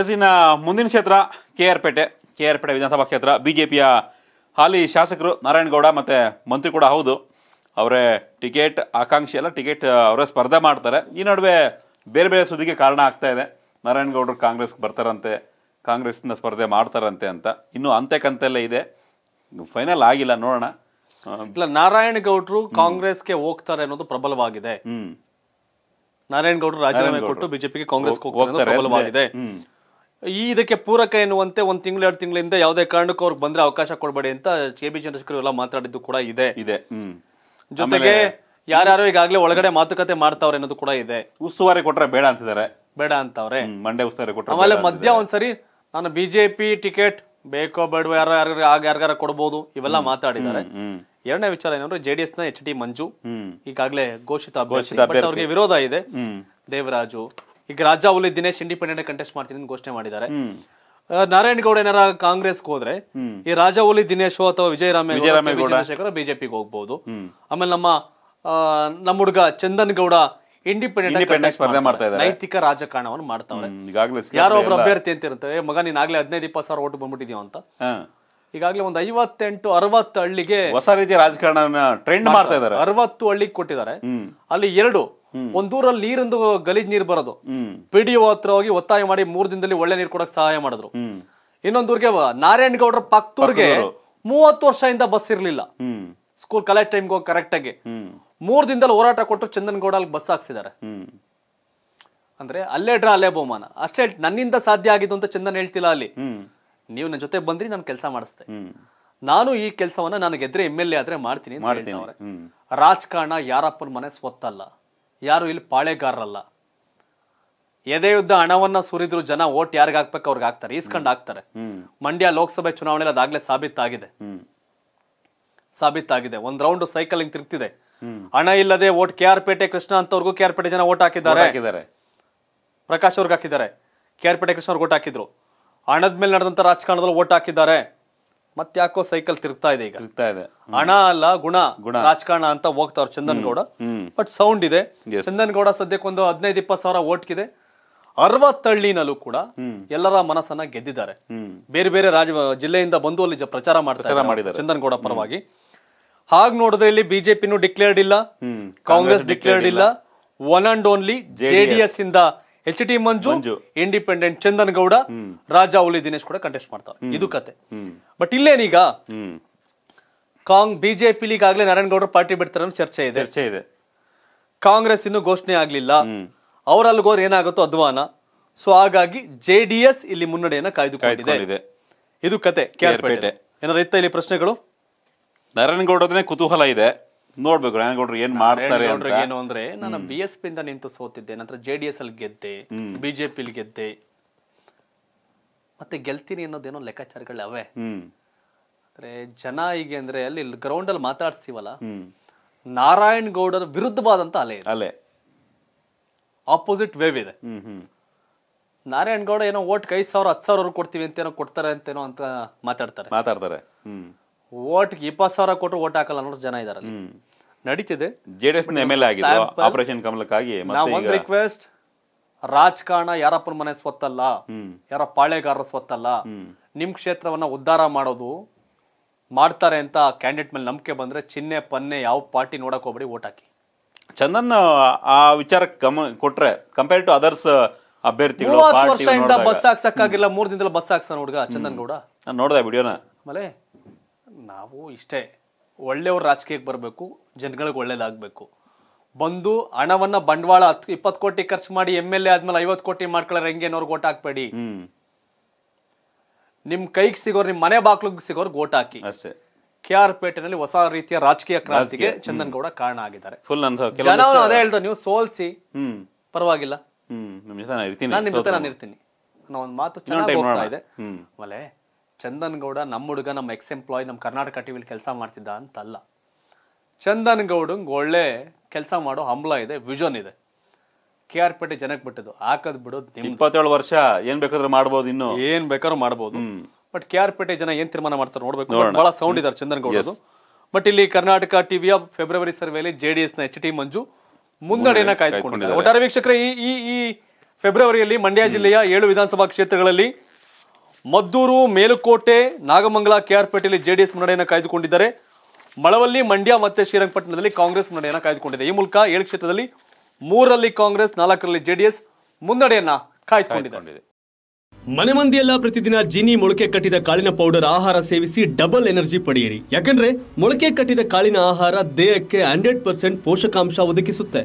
S ಇನ್ನು ಮುಂದಿನ ಕ್ಷೇತ್ರ K R Pete K R Pete ವಿಧಾನಸಭಾ ಕ್ಷೇತ್ರ ಬಿ ಜೆ ಪಿಯ ಹಾಲಿ ಶಾಸಕರು ನಾರಾಯಣಗೌಡ ಮತ್ತು ಮಂತ್ರಿ ಕೂಡ ಹೌದು ಅವರೇ ಟಿಕೆಟ್ ಆಕಾಂಕ್ಷಿ ಎಲ್ಲ ಟಿಕೆಟ್ ಅವರೇ ಸ್ಪರ್ಧೆ ಮಾಡ್ತಾರೆ ಈ ನಡುವೆ ಬೇರೆ ಬೇರೆ ಸುದ್ದಿಗೆ ಕಾರಣ ಆಗ್ತಾ ಇದೆ ನಾರಾಯಣಗೌಡರು ಕಾಂಗ್ರೆಸ್ಗೆ ಬರ್ತಾರಂತೆ ಕಾಂಗ್ರೆಸ್ನ ಸ್ಪರ್ಧೆ ಮಾಡ್ತಾರಂತೆ ಅಂತ ಇನ್ನೂ ಅಂತೆ ಕಂತೆಲ್ಲ ಇದೆ ಫೈನಲ್ ಆಗಿಲ್ಲ ನೋಡೋಣ ಇಲ್ಲ ನಾರಾಯಣಗೌಡರು ಕಾಂಗ್ರೆಸ್ಗೆ ಹೋಗ್ತಾರೆ ಅನ್ನೋದು ಪ್ರಬಲವಾಗಿದೆ ನಾರಾಯಣಗೌಡರು ರಾಜೀನಾಮೆ ಕೊಟ್ಟು ಬಿಜೆಪಿಗೆ ಕಾಂಗ್ರೆಸ್ ಹೋಗ್ತಾರೆ ಪ್ರಬಲವಾಗಿದೆ ಈ ಇದಕ್ಕೆ ಪೂರಕ ಎನ್ನುವಂತೆ ಒಂದು ತಿಂಗಳು ಎರಡು ತಿಂಗಳಿಂದ ಯಾವುದೇ ಕಾರಣಕ್ಕೂ ಅವ್ರಿಗೆ ಬಂದ್ರೆ ಅವಕಾಶ ಕೊಡಬೇಡಿ ಅಂತ ಕೆ ಬಿ ಚಂದ್ರಶೇಖರ್ ಎಲ್ಲ ಮಾತಾಡಿದ್ದು ಕೂಡ ಇದೆ ಇದೆ ಜೊತೆಗೆ ಯಾರ್ಯಾರು ಈಗಾಗಲೇ ಒಳಗಡೆ ಮಾತುಕತೆ ಮಾಡ್ತಾವ್ರೆ ಅನ್ನೋದು ಕೂಡ ಇದೆ ಉಸ್ತುವಾರಿ ಕೊಟ್ರೆ ಬೇಡ ಅಂತಿದ್ದಾರೆ ಬೇಡ ಅಂತವ್ರೆ ಮಂಡ್ಯ ಉಸ್ತುವಾರಿ ಕೊಟ್ಟರೆ ಆಮೇಲೆ ಮಧ್ಯ ಒಂದ್ಸರಿ ನಾನು ಬಿಜೆಪಿ ಟಿಕೆಟ್ ಬೇಕೋ ಬೇಡವೋ ಯಾರೋ ಯಾರು ಆಗ ಯಾರಿಗಾರ ಕೊಡ್ಬೋದು ಇವೆಲ್ಲ ಮಾತಾಡಿದ್ದಾರೆ ಎರಡನೇ ವಿಚಾರ ಏನಂದ್ರೆ ಜೆಡಿಎಸ್ ನ ಎಚ್ ಡಿ ಮಂಜು ಈಗಾಗಲೇ ಘೋಷಿತ ಅಭ್ಯರ್ಥಿ ಅವ್ರಿಗೆ ವಿರೋಧ ಇದೆ ದೇವರಾಜು ಈಗ ರಾಜಾವುಲಿ ದಿನೇಶ್ ಇಂಡಿಪೆಂಡೆಂಟ್ ಕಂಟೆಸ್ಟ್ ಮಾಡ್ತೀನಿ ಅಂತ ಘೋಷಣೆ ಮಾಡಿದ್ದಾರೆ ನಾರಾಯಣಗೌಡ ಏನಾರ ಕಾಂಗ್ರೆಸ್ ಹೋದ್ರೆ ಈ ರಾಜಾವುಲಿ ದಿನೇಶ್ ಅಥವಾ ವಿಜಯ ರಾಮೇಗೌಡ ಬಿಜೆಪಿಗೆ ಹೋಗ್ಬಹುದು ಆಮೇಲೆ ನಮ್ಮ ನಮ್ಮ ಹುಡುಗ ಚಂದನ್ ಗೌಡ ಇಂಡಿಪೆಂಡೆಂಟ್ ಸ್ಪರ್ಧೆ ಮಾಡ್ತಾ ಇದ್ದಾರೆ ನೈತಿಕ ರಾಜಕಾರಣವನ್ನು ಮಾಡ್ತಾವ್ರೆ ಯಾರೋ ಒಬ್ರು ಅಭ್ಯರ್ಥಿ ಅಂತ ಇರ್ತಾರೆ ಮಗ ನೀನ್ ಆಗ್ಲೇ ಹದಿನೈದು ಇಪ್ಪತ್ತು ಸಾವಿರ ಓಟ್ ಬಂದ್ಬಿಟ್ಟಿದೀವ ಅಂತ ಈಗಾಗಲೇ ಒಂದು ಐವತ್ತೆಂಟು ಅರವತ್ತು ಹಳ್ಳಿಗೆ ಹೊಸ ರೀತಿಯ ರಾಜಕಾರಣ ಟ್ರೆಂಡ್ ಮಾಡ್ತಾ ಇದ್ದಾರೆ ಅರವತ್ತು ಹಳ್ಳಿಗೆ ಕೊಟ್ಟಿದ್ದಾರೆ ಅಲ್ಲಿ ಎರಡು ಒಂದ್ ದೂರಲ್ಲಿ ನೀರಿಂದು ಗಲೀಜ್ ನೀರ್ ಬರೋದು ಪಿಡಿಒ ಹತ್ರ ಹೋಗಿ ಒತ್ತಾಯ ಮಾಡಿ ಮೂರ್ ದಿನದಲ್ಲಿ ಒಳ್ಳೆ ನೀರ್ ಕೊಡಕ್ ಸಹಾಯ ಮಾಡಿದ್ರು ಇನ್ನೊಂದೂರ್ಗೆ ನಾರಾಯಣ್ ಗೌಡ್ರ ಪಕ್ತೂರ್ಗೆ ಮೂವತ್ತು ವರ್ಷದಿಂದ ಬಸ್ ಇರ್ಲಿಲ್ಲ ಸ್ಕೂಲ್ ಕಲೆಕ್ಟ್ ಟೈಮ್ ಹೋಗಿ ಕರೆಕ್ಟ್ ಆಗಿ ಮೂರ್ ದಿನದಲ್ಲಿ ಹೋರಾಟ ಕೊಟ್ಟು ಗೌಡ ಅಲ್ಲಿ ಬಸ್ ಹಾಕ್ಸಿದ್ದಾರೆ ಅಂದ್ರೆ ಅಲ್ಲೇ ಡ್ರಾ ಅಲ್ಲೇ ಬಹುಮಾನ ಅಷ್ಟೇ ನನ್ನಿಂದ ಸಾಧ್ಯ ಆಗಿದ್ದು ಅಂತ ಚಂದನ್ ಹೇಳ್ತಿಲ್ಲ ಅಲ್ಲಿ ನೀವು ನನ್ನ ಜೊತೆ ಬಂದ್ರಿ ನಾನು ಕೆಲಸ ಮಾಡಿಸ್ತೆ ನಾನು ಈ ಕೆಲಸವನ್ನ ನನಗೆ ಎದ್ರೆ ಎಮ್ ಎಲ್ ಎ ಆದ್ರೆ ಮಾಡ್ತೀನಿ ರಾಜಕಾರಣ ಯಾರಪ್ಪನ ಮನೆ ಸ್ವತ್ತಲ್ಲ ಯಾರು ಇಲ್ಲಿ ಪಾಳೆಗಾರರಲ್ಲ ಎದೆಯುದ್ದ ಯುದ್ಧ ಹಣವನ್ನ ಸುರಿದ್ರು ಜನ ಓಟ್ ಯಾರಿಗೆ ಹಾಕ್ಬೇಕು ಅವ್ರಿಗೆ ಹಾಕ್ತಾರೆ ಈಸ್ಕೊಂಡು ಹಾಕ್ತಾರೆ ಮಂಡ್ಯ ಲೋಕಸಭೆ ಚುನಾವಣೆಯಲ್ಲಿ ಅದಾಗ್ಲೇ ಸಾಬೀತಾಗಿದೆ ಸಾಬೀತಾಗಿದೆ ಒಂದ್ ರೌಂಡ್ ಸೈಕಲ್ ಹಿಂಗ್ ತಿರುಗ್ತಿದೆ ಹಣ ಇಲ್ಲದೆ ಓಟ್ ಕೆ ಆರ್ ಪೇಟೆ ಕೃಷ್ಣ ಅಂತವ್ರಿಗೂ ಕೆ ಆರ್ ಪೇಟೆ ಜನ ಓಟ್ ಹಾಕಿದ್ದಾರೆ ಪ್ರಕಾಶ್ ಅವ್ರಿಗೆ ಹಾಕಿದ್ದಾರೆ ಕೆ ಆರ್ ಪೇಟೆ ಕೃಷ್ಣ ಅವ್ರಿಗೆ ಓಟ್ ಹಾಕಿದ್ರು ಹಣದ ಮೇಲೆ ನಡೆದಂತ ರಾಜಕಾರಣದಲ್ಲಿ ಓಟ್ ಹಾಕಿದ್ದಾರೆ ಮತ್ತ್ಯಾಕೋ ಯಾಕೋ ಸೈಕಲ್ ತಿರುಗ್ತಾ ಇದೆ ಈಗ ಇದೆ ಹಣ ಅಲ್ಲ ಗುಣ ಗುಣ ರಾಜಕಾರಣ ಅಂತ ಹೋಗ್ತಾವ್ರ ಚಂದನ್ ಗೌಡ ಬಟ್ ಸೌಂಡ್ ಇದೆ ಚಂದನ್ ಗೌಡ ಸದ್ಯಕ್ಕೆ ಒಂದು ಹದಿನೈದು ಇಪ್ಪತ್ತು ಸಾವಿರ ಓಟ್ಗಿದೆ ಅರವತ್ತಳ್ಳಿನಲ್ಲೂ ಕೂಡ ಎಲ್ಲರ ಮನಸ್ಸನ್ನ ಗೆದ್ದಿದ್ದಾರೆ ಬೇರೆ ಬೇರೆ ರಾಜ ಜಿಲ್ಲೆಯಿಂದ ಬಂದು ಅಲ್ಲಿ ಪ್ರಚಾರ ಮಾಡ್ತಾರೆ ಚಂದನ್ ಗೌಡ ಪರವಾಗಿ ಹಾಗ ನೋಡಿದ್ರೆ ಇಲ್ಲಿ ಬಿಜೆಪಿನೂ ಡಿಕ್ಲೇರ್ಡ್ ಇಲ್ಲ ಕಾಂಗ್ರೆಸ್ ಡಿಕ್ಲೇರ್ಡ್ ಇಲ್ಲ ಒನ್ ಅಂಡ್ ಓನ್ಲಿ ಜೆಡಿಎಸ್ ಇಂದ H T Manju independent Chandan Gowda Raja Dinesh ಕೂಡ ಕಂಟೆಸ್ಟ್ ಮಾಡ್ತಾರೆ ಇದು ಕತೆ ಬಟ್ ಇಲ್ಲೇನೀಗ ಕಾಂಗ್ ಬಿಜೆಪಿ ಈಗಾಗಲೇ ನಾರಾಯಣ ಪಾರ್ಟಿ ಬಿಡ್ತಾರ ಚರ್ಚೆ ಇದೆ ಚರ್ಚೆ ಇದೆ ಕಾಂಗ್ರೆಸ್ ಇನ್ನು ಘೋಷಣೆ ಆಗ್ಲಿಲ್ಲ ಅವರಲ್ಲಿಗೋರ್ ಏನಾಗುತ್ತೋ ಅಧ್ವಾನ ಸೊ ಹಾಗಾಗಿ ಜೆ ಡಿ ಎಸ್ ಇಲ್ಲಿ ಮುನ್ನಡೆಯನ್ನ ಕಾಯ್ದುಕೊಂಡಿದೆ ಇದು ಕತೆ ಏನಾರ ಇತ್ತ ಇಲ್ಲಿ ಪ್ರಶ್ನೆಗಳು ನಾರಾಯಣಗೌಡರೇ ಕುತೂಹಲ ಇದೆ ನೋಡ್ಬೇಕು ಏನ್ ಮಾಡ್ತಾರೆ ಏನು ಅಂದ್ರೆ ನಾನು ಬಿ ಎಸ್ ಪಿ ಇಂದ ನಿಂತು ಸೋತಿದ್ದೆ ನಂತರ ಜೆ ಡಿ ಎಸ್ ಅಲ್ಲಿ ಗೆದ್ದೆ ಬಿಜೆಪಿಲಿ ಗೆದ್ದೆ ಮತ್ತೆ ಗೆಲ್ತೀನಿ ಅನ್ನೋದೇನೋ ಲೆಕ್ಕಾಚಾರಗಳು ಅವೇ ಅಂದ್ರೆ ಜನ ಹೀಗೆ ಅಂದ್ರೆ ಅಲ್ಲಿ ಗ್ರೌಂಡ್ ಅಲ್ಲಿ ಮಾತಾಡ್ಸ್ತೀವಲ್ಲ ನಾರಾಯಣ್ ಗೌಡರ ವಿರುದ್ಧವಾದಂತ ಅಲೆ ಅಲೆ ಆಪೋಸಿಟ್ ವೇವ್ ಇದೆ ನಾರಾಯಣ್ ಗೌಡ ಏನೋ ಓಟ್ ಐದ್ ಸಾವಿರ ಹತ್ತು ಸಾವಿರ ಕೊಡ್ತೀವಿ ಏನೋ ಕೊಡ್ತಾರೆ ಅಂತೇನೋ ಅಂತ ಮಾತಾಡ್ತಾರೆ ಮಾತಾಡ್ತಾರೆ ಓಟ್ಗೆ ಇಪ್ಪತ್ತು ಸಾವಿರ ಕೊಟ್ಟರು ಓಟ್ ಹಾಕಲ್ಲ ಅನ್ನೋ ಜನ ಇದಾರೆ ನಡೀತಿದೆ ಜೆಡಿಎಸ್ ಆಗಿದೆ ಆಪರೇಷನ್ ಕಮಲಕ್ಕಾಗಿ ನಾವು ಒಂದು ರಿಕ್ವೆಸ್ಟ್ ರಾಜಕಾರಣ ಯಾರಪ್ಪನ ಮನೆ ಸ್ವತ್ತಲ್ಲ ಯಾರ ಪಾಳೆಗಾರರ ಸ್ವತ್ತಲ್ಲ ನಿಮ್ ಕ್ಷೇತ್ರವನ್ನ ಉದ್ಧಾರ ಮಾಡೋದು ಮಾಡ್ತಾರೆ ಅಂತ ಕ್ಯಾಂಡಿಡೇಟ್ ಮೇಲೆ ನಂಬಿಕೆ ಬಂದ್ರೆ ಚಿನ್ನೆ ಪನ್ನೆ ಯಾವ ಪಾರ್ಟಿ ನೋಡಕ್ ಹೋಗ್ಬೇಡಿ ಓಟ್ ಹಾಕಿ ಚಂದನ್ ಆ ವಿಚಾರ ಕೊಟ್ರೆ ಕಂಪೇರ್ ಟು ಅದರ್ಸ್ ಅಭ್ಯರ್ಥಿಗಳು ವರ್ಷದಿಂದ ಬಸ್ ಹಾಕ್ಸಕ್ಕಾಗಿಲ್ಲ ಮೂರ್ ದಿನದಲ್ಲಿ ಬಸ್ ಹಾಕ್ಸ ಹುಡುಗ ಚಂದನ್ ಗೌಡ ನೋಡ್ದೆ ವಿಡಿಯೋನ ಮಲೇ ನಾವು ಇಷ್ಟೇ ಒಳ್ಳೆಯವ್ರ ರಾಜಕೀಯಕ್ಕೆ ಬರಬೇಕು ಜನಗಳಿಗೆ ಒಳ್ಳೇದಾಗಬೇಕು ಬಂದು ಹಣವನ್ನ ಬಂಡವಾಳ ಹತ್ತು ಇಪ್ಪತ್ತು ಕೋಟಿ ಖರ್ಚು ಮಾಡಿ ಎಮ್ ಎಲ್ ಎ ಆದ್ಮೇಲೆ ಐವತ್ತು ಕೋಟಿ ಮಾಡ್ಕೊಳ್ಳೋರು ಹೆಂಗೆ ವೋಟ್ ಓಟ್ ಹಾಕ್ಬೇಡಿ ನಿಮ್ ಕೈಗೆ ಸಿಗೋರು ನಿಮ್ ಮನೆ ಬಾಕ್ಲಿಗೆ ಸಿಗೋರ್ ಓಟ್ ಹಾಕಿ ಅಷ್ಟೇ ಕೆ ಆರ್ ಪೇಟೆನಲ್ಲಿ ಹೊಸ ರೀತಿಯ ರಾಜಕೀಯ ಕ್ರಾಂತಿಗೆ ಚಂದನ್ ಗೌಡ ಕಾರಣ ಆಗಿದ್ದಾರೆ ಫುಲ್ ಅದೇ ಹೇಳ್ದ ನೀವು ಸೋಲ್ಸಿ ಪರವಾಗಿಲ್ಲ ನಾನು ಇರ್ತೀನಿ ನಾನು ಒಂದು ಮಾತು ಚೆನ್ನಾಗಿ ಇದೆ ಚಂದನ್ ಗೌಡ ನಮ್ಮ ಹುಡುಗ ನಮ್ಮ ಎಕ್ಸ್ ಎಂಪ್ಲಾಯ್ ನಮ್ಮ ಕರ್ನಾಟಕ ವಿಲಿ ಕೆಲಸ ಮಾಡ್ತಿದ್ದ ಅಂತಲ್ಲ ಚಂದನ್ ಗೌಡಂಗೆ ಒಳ್ಳೆ ಕೆಲಸ ಮಾಡೋ ಹಂಬಲ ಇದೆ ವಿಷನ್ ಇದೆ ಕೆ ಆರ್ ಪೇಟೆ ಜನಕ್ಕೆ ಬಿಟ್ಟಿದ್ದು ಹಾಕದ್ ಬಿಡು ಇಪ್ಪತ್ತೇಳು ವರ್ಷ ಏನ್ ಬೇಕಾದ್ರೂ ಮಾಡ್ಬೋದು ಇನ್ನು ಏನ್ ಬೇಕಾದ್ರೂ ಮಾಡ್ಬೋದು ಬಟ್ ಕೆ ಆರ್ ಪೇಟೆ ಜನ ಏನ್ ತೀರ್ಮಾನ ಮಾಡ್ತಾರೆ ನೋಡ್ಬೇಕು ಬಹಳ ಸೌಂಡ್ ಇದ್ದಾರೆ ಚಂದನ್ ಗೌಡ ಬಟ್ ಇಲ್ಲಿ ಕರ್ನಾಟಕ ಟಿವಿಯ ಫೆಬ್ರವರಿ ಸರ್ವೆಯಲ್ಲಿ ಜೆ ಡಿ ನ ಎಚ್ ಟಿ ಮಂಜು ಮುನ್ನಡೆಯನ್ನ ಕಾಯ್ದುಕೊಂಡಿದ್ದಾರೆ ಒಟ್ಟಾರೆ ವೀಕ್ಷಕರೇ ಈ ಈ ಫೆಬ್ರವರಿಯಲ್ಲಿ ಮಂಡ್ಯ ಜಿಲ್ಲೆಯ ಏಳು ವಿಧಾನಸಭಾ ಕ್ಷೇತ್ರಗಳಲ್ಲಿ ಮದ್ದೂರು ಮೇಲುಕೋಟೆ ನಾಗಮಂಗಲ ಕೆಆರ್ಪೇಟೆಯಲ್ಲಿ ಜೆ ಡಿ ಮುನ್ನಡೆಯನ್ನು ಕಾಯ್ದುಕೊಂಡಿದ್ದಾರೆ ಮಳವಲ್ಲಿ ಮಂಡ್ಯ ಮತ್ತು ಶ್ರೀರಂಗಪಟ್ಟಣದಲ್ಲಿ ಕಾಂಗ್ರೆಸ್ ಮುನ್ನಡೆಯನ್ನು ಕಾಯ್ದುಕೊಂಡಿದೆ ಈ ಮೂಲಕ ಏಳು ಕ್ಷೇತ್ರದಲ್ಲಿ ಮೂರರಲ್ಲಿ ಕಾಂಗ್ರೆಸ್ ನಾಲ್ಕರಲ್ಲಿ ಜೆಡಿಎಸ್ ಮುನ್ನಡೆಯನ್ನ ಕಾಯ್ದುಕೊಂಡಿದೆ ಮನೆ ಮಂದಿಯೆಲ್ಲ ಪ್ರತಿದಿನ ಜಿನಿ ಮೊಳಕೆ ಕಟ್ಟಿದ ಕಾಳಿನ ಪೌಡರ್ ಆಹಾರ ಸೇವಿಸಿ ಡಬಲ್ ಎನರ್ಜಿ ಪಡೆಯಿರಿ ಯಾಕಂದ್ರೆ ಮೊಳಕೆ ಕಟ್ಟಿದ ಕಾಳಿನ ಆಹಾರ ದೇಹಕ್ಕೆ ಹಂಡ್ರೆಡ್ ಪರ್ಸೆಂಟ್ ಪೋಷಕಾಂಶ ಒದಗಿಸುತ್ತೆ